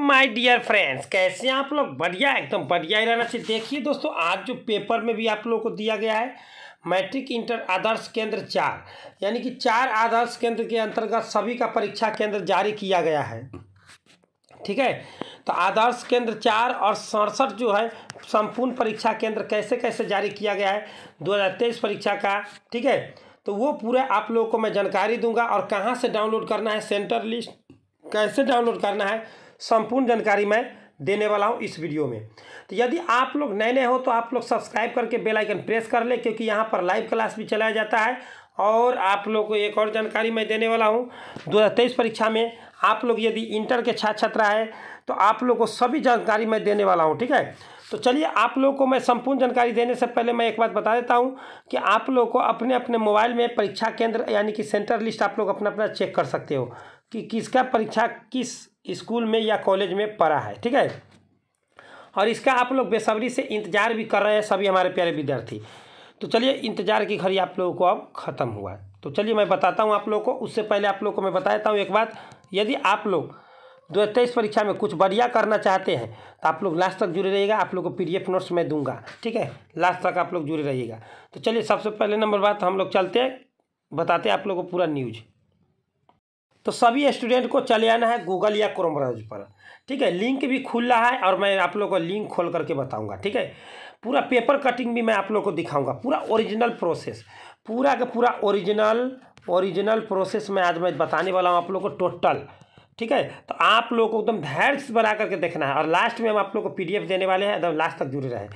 my dear friends कैसे हैं आप लोग बढ़िया एकदम बढ़िया ही रहना चाहिए देखिए दोस्तों आज जो पेपर में भी आप लोगों को दिया गया है मैट्रिक इंटर आदर्श केंद्र चार यानी कि चार आदर्श केंद्र के अंतर्गत सभी का परीक्षा केंद्र जारी किया गया है ठीक है तो आदर्श केंद्र चार और सड़सठ जो है संपूर्ण परीक्षा केंद्र कैसे कैसे जारी किया गया है दो परीक्षा का ठीक है तो वो पूरा आप लोगों को मैं जानकारी दूंगा और कहाँ से डाउनलोड करना है सेंटर लिस्ट कैसे डाउनलोड करना है संपूर्ण जानकारी मैं देने वाला हूँ इस वीडियो में तो यदि आप लोग नए नए हो तो आप लोग सब्सक्राइब करके बेल आइकन प्रेस कर ले क्योंकि यहाँ पर लाइव क्लास भी चलाया जाता है और आप लोग को एक और जानकारी मैं देने वाला हूँ दो परीक्षा में आप लोग यदि इंटर के छात्र छात्रा है तो आप लोग को सभी जानकारी मैं देने वाला हूँ ठीक है तो चलिए आप लोग को मैं संपूर्ण जानकारी देने से पहले मैं एक बात बता देता हूँ कि आप लोग को अपने अपने मोबाइल में परीक्षा केंद्र यानी कि सेंटर लिस्ट आप लोग अपना अपना चेक कर सकते हो कि किसका परीक्षा किस स्कूल में या कॉलेज में पढ़ा है ठीक है और इसका आप लोग बेसब्री से इंतज़ार भी कर रहे हैं सभी हमारे प्यारे विद्यार्थी तो चलिए इंतज़ार की घड़ी आप लोगों को अब ख़त्म हुआ है तो चलिए मैं बताता हूँ आप लोग को उससे पहले आप लोग को मैं बता देता हूँ एक बात यदि आप लोग दो तेईस परीक्षा में कुछ बढ़िया करना चाहते हैं तो आप लोग लास्ट तक जुड़े रहिएगा आप लोग को पीडीएफ नोट्स मैं दूंगा ठीक है लास्ट तक आप लोग जुड़े रहिएगा तो चलिए सबसे पहले नंबर बात हम लोग चलते हैं बताते हैं आप लोग को पूरा न्यूज़ तो सभी स्टूडेंट को चले आना है गूगल या क्रोम ब्राउज पर ठीक है लिंक भी खुल रहा है और मैं आप लोग को लिंक खोल करके बताऊंगा ठीक है पूरा पेपर कटिंग भी मैं आप लोग को दिखाऊंगा पूरा ओरिजिनल प्रोसेस पूरा का पूरा ओरिजिनल ओरिजिनल प्रोसेस में आज मैं बताने वाला हूँ आप लोग को टोटल ठीक है तो आप लोग को एकदम धैर्य बना करके देखना है और लास्ट में हम आप लोग को पी देने वाले हैं एकदम लास्ट तक जुड़े रहें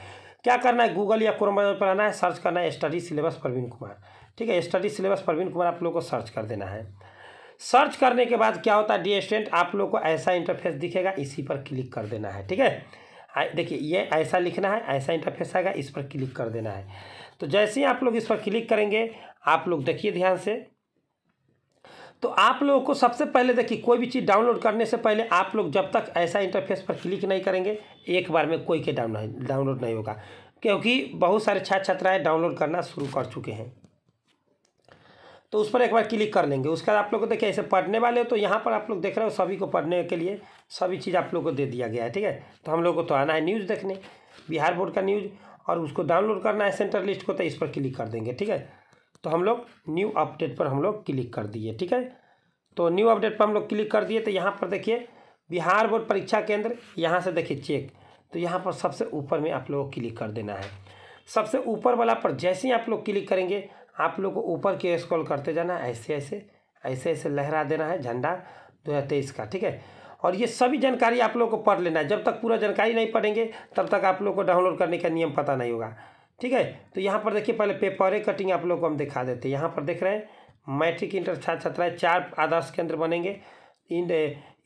क्या करना है गूगल या क्रोम ब्राउज पर आना है सर्च करना है स्टडी सिलेबस प्रवीण कुमार ठीक है स्टडी सिलेबस प्रवीण कुमार आप लोग को सर्च कर देना है सर्च करने के बाद क्या होता है डी स्टूडेंट आप लोग को ऐसा इंटरफेस दिखेगा इसी पर क्लिक कर देना है ठीक है देखिए ये ऐसा लिखना है ऐसा इंटरफेस आएगा इस पर क्लिक कर देना है तो जैसे ही आप लोग इस पर क्लिक करेंगे आप लोग देखिए ध्यान से तो आप लोगों को सबसे पहले देखिए कोई भी चीज़ डाउनलोड करने से पहले आप लोग जब तक ऐसा इंटरफेस पर क्लिक नहीं करेंगे एक बार में कोई के डाउनलोड नहीं होगा क्योंकि बहुत सारे छात्र छात्राएँ डाउनलोड करना शुरू कर चुके हैं तो उस पर एक बार क्लिक कर लेंगे उसके बाद आप लोग को देखिए ऐसे पढ़ने वाले हो तो यहाँ पर आप लोग देख रहे हो सभी को पढ़ने के लिए सभी चीज़ आप लोग को दे दिया गया है ठीक है तो हम लोग को तो आना है न्यूज़ देखने बिहार बोर्ड का न्यूज़ और उसको डाउनलोड करना है सेंटर लिस्ट को तो इस पर क्लिक कर देंगे ठीक है तो हम लोग न्यू अपडेट पर हम लोग क्लिक कर दिए ठीक है तो न्यू अपडेट पर हम लोग क्लिक कर दिए तो यहाँ पर देखिए बिहार बोर्ड परीक्षा केंद्र यहाँ से देखिए चेक तो यहाँ पर सबसे ऊपर में आप लोगों को क्लिक कर देना है सबसे ऊपर वाला पर जैसे ही आप लोग क्लिक करेंगे आप लोग को ऊपर की स्क्रॉल करते जाना ऐसे ऐसे ऐसे ऐसे लहरा देना है झंडा दो हज़ार तेईस का ठीक है और ये सभी जानकारी आप लोग को पढ़ लेना है जब तक पूरा जानकारी नहीं पढ़ेंगे तब तक आप लोग को डाउनलोड करने का नियम पता नहीं होगा ठीक है तो यहाँ पर देखिए पहले पेपरे कटिंग आप लोग को हम दिखा देते हैं यहाँ पर देख रहे हैं मैट्रिक इंटर छात्र छात्राएँ चार आदर्श केंद्र बनेंगे इन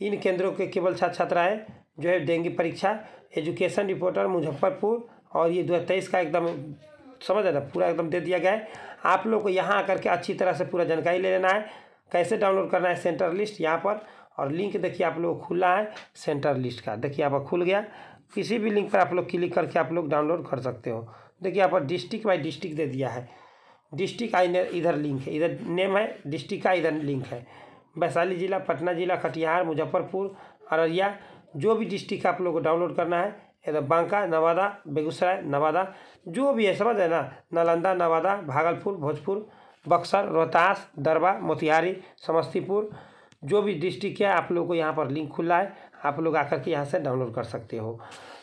इन केंद्रों के केवल छात्र छात्राएँ जो है देंगी परीक्षा एजुकेशन रिपोर्टर मुजफ्फरपुर और ये दो का एकदम समझ रहे है पूरा एकदम दे दिया गया है आप लोग को यहाँ आकर के अच्छी तरह से पूरा जानकारी ले लेना है कैसे डाउनलोड करना है सेंटर लिस्ट यहाँ पर और लिंक देखिए आप लोग खुला है सेंटर लिस्ट का देखिए यहाँ पर खुल गया किसी भी लिंक पर आप लोग क्लिक करके आप लोग डाउनलोड कर सकते हो देखिए यहाँ पर डिस्ट्रिक्ट बाई डिस्ट्रिक्ट दे दिया है डिस्ट्रिक्ट का इधर लिंक है इधर नेम है डिस्ट्रिक्ट का इधर लिंक है वैशाली जिला पटना जिला कटिहार मुजफ्फरपुर अररिया जो भी डिस्ट्रिक्ट आप लोग को डाउनलोड करना है बांका नवादा बेगूसराय नवादा जो भी है समझ है ना नालंदा नवादा भागलपुर भोजपुर बक्सर रोहतास दरबा मोतिहारी समस्तीपुर जो भी डिस्ट्रिक्ट है आप लोग को यहाँ पर लिंक खुला है आप लोग आकर के यहाँ से डाउनलोड कर सकते हो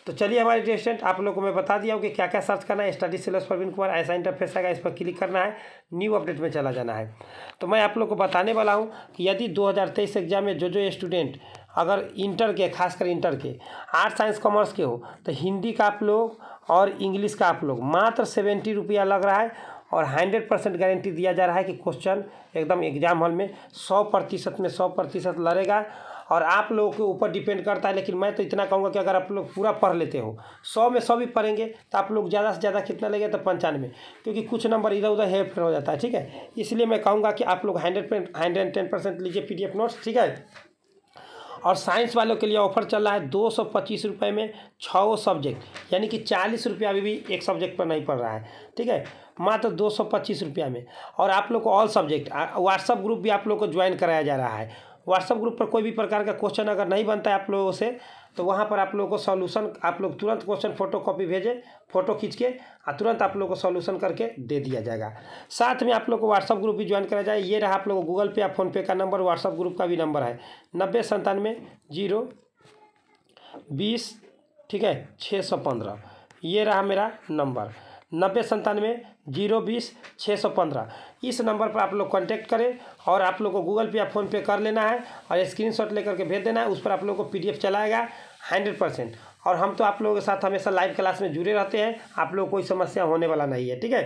तो चलिए हमारे स्टूडेंट आप लोग को मैं बता दिया हूँ कि क्या क्या सर्च करना है स्टडी सिलेबस प्रवीण कुमार ऐसा इंटरफेस आएगा इस पर क्लिक करना है न्यू अपडेट में चला जाना है तो मैं आप लोग को बताने वाला हूँ कि यदि दो एग्जाम में जो जो स्टूडेंट अगर इंटर के खासकर इंटर के आर्ट साइंस कॉमर्स के हो तो हिंदी का आप लोग और इंग्लिश का आप लोग मात्र सेवेंटी रुपया लग रहा है और हंड्रेड परसेंट गारंटी दिया जा रहा है कि क्वेश्चन एकदम एग्जाम हॉल में सौ प्रतिशत में सौ प्रतिशत लड़ेगा और आप लोगों के ऊपर डिपेंड करता है लेकिन मैं तो इतना कहूँगा कि अगर आप लोग पूरा पढ़ लेते हो सौ में सौ भी पढ़ेंगे तो आप लोग ज़्यादा से ज़्यादा कितना लगेगा तो पंचानवे क्योंकि कुछ नंबर इधर उधर फेर हो जाता है ठीक है इसलिए मैं कहूँगा कि आप लोग हंड्रेड हंड्रेड टेन परसेंट लीजिए पी नोट्स ठीक है और साइंस वालों के लिए ऑफर चल रहा है दो सौ पच्चीस रुपये में छः सब्जेक्ट यानी कि चालीस रुपया अभी भी एक सब्जेक्ट पर नहीं पड़ रहा है ठीक है मात्र दो सौ पच्चीस रुपया में और आप लोग को ऑल सब्जेक्ट व्हाट्सअप ग्रुप भी आप लोग को ज्वाइन कराया जा रहा है व्हाट्सअप ग्रुप पर कोई भी प्रकार का क्वेश्चन अगर नहीं बनता है आप लोगों से तो वहाँ पर आप लोगों को सॉल्यूशन आप लोग तुरंत क्वेश्चन फोटो कॉपी भेजें फोटो खींच के और तुरंत आप लोगों को सॉल्यूशन करके दे दिया जाएगा साथ में आप लोग को व्हाट्सअप ग्रुप भी ज्वाइन करा जाए ये रहा आप लोगों को गूगल पे या फोनपे का नंबर व्हाट्सअप ग्रुप का भी नंबर है नब्बे संतानवे जीरो बीस ठीक है छः सौ पंद्रह ये रहा मेरा नंबर नब्बे संतानवे जीरो बीस छः सौ पंद्रह इस नंबर पर आप लोग कांटेक्ट करें और आप लोग को गूगल पे या फ़ोनपे कर लेना है और स्क्रीनशॉट लेकर के भेज देना है उस पर आप लोग को पीडीएफ चलाएगा हंड्रेड परसेंट और हम तो आप लोगों के साथ हमेशा लाइव क्लास में जुड़े रहते हैं आप लोग कोई समस्या होने वाला नहीं है ठीक है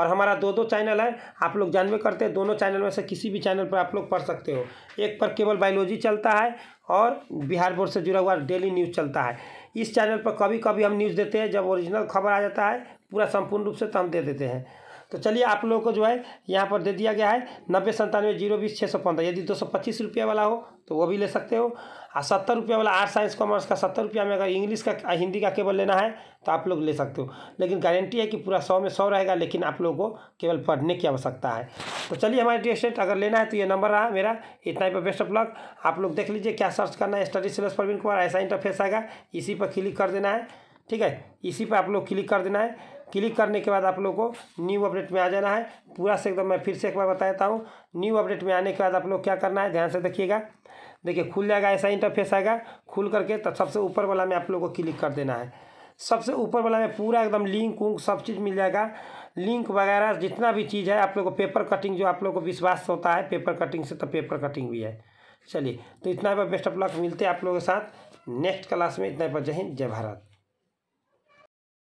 और हमारा दो दो चैनल है आप लोग जानवे करते हैं दोनों चैनल में से किसी भी चैनल पर आप लोग पढ़ सकते हो एक पर केवल बायोलॉजी चलता है और बिहार बोर्ड से जुड़ा हुआ डेली न्यूज़ चलता है इस चैनल पर कभी कभी हम न्यूज़ देते हैं जब ओरिजिनल खबर आ जाता है पूरा संपूर्ण रूप से तन दे देते हैं तो चलिए आप लोगों को जो है यहाँ पर दे दिया गया है नब्बे संतानवे जीरो बीस छः सौ पंद्रह यदि दो सौ पच्चीस रुपया वाला हो तो वो भी ले सकते हो और सत्तर रुपया वाला आर्ट साइंस कॉमर्स का सत्तर रुपया में अगर इंग्लिश का हिंदी का केवल लेना है तो आप लोग ले सकते हो लेकिन गारंटी है कि पूरा सौ में सौ रहेगा लेकिन आप लोगों को केवल पढ़ने की आवश्यकता है तो चलिए हमारे डिस्टेंट अगर लेना है तो ये नंबर रहा मेरा इतना ही पर बेस्ट ऑफ लक आप लोग देख लीजिए क्या सर्च करना है स्टडी सिलेबस प्रवीण कुमार ऐसा इंटरफेस आएगा इसी पर क्लिक कर देना है ठीक है इसी पर आप लोग क्लिक कर देना है क्लिक करने के बाद आप लोग को न्यू अपडेट में आ जाना है पूरा से एकदम मैं फिर से एक बार बता देता हूँ न्यू अपडेट में आने के बाद आप लोग क्या करना है ध्यान से देखिएगा देखिए खुल जाएगा ऐसा इंटरफेस आएगा खुल करके तो सबसे ऊपर वाला में आप लोग को क्लिक कर देना है सबसे ऊपर वाला में पूरा एकदम लिंक उंक सब चीज़ मिल जाएगा लिंक वगैरह जितना भी चीज़ है आप लोग को पेपर कटिंग जो आप लोग को विश्वास होता है पेपर कटिंग से तो पेपर कटिंग भी है चलिए तो इतना पर बेस्ट ऑफ लक मिलते हैं आप लोगों के साथ नेक्स्ट क्लास में इतना पर जय हिंद जय भारत